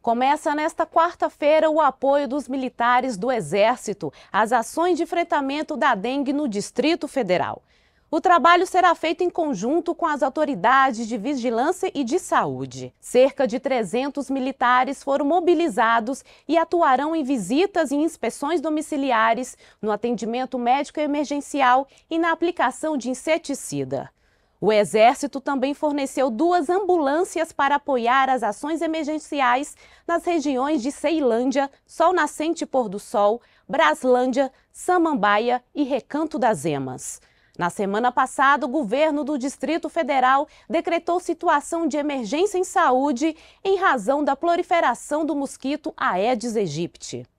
Começa nesta quarta-feira o apoio dos militares do Exército às ações de enfrentamento da dengue no Distrito Federal. O trabalho será feito em conjunto com as autoridades de vigilância e de saúde. Cerca de 300 militares foram mobilizados e atuarão em visitas e inspeções domiciliares, no atendimento médico emergencial e na aplicação de inseticida. O Exército também forneceu duas ambulâncias para apoiar as ações emergenciais nas regiões de Ceilândia, Sol Nascente e Pôr do Sol, Braslândia, Samambaia e Recanto das Emas. Na semana passada, o governo do Distrito Federal decretou situação de emergência em saúde em razão da proliferação do mosquito Aedes aegypti.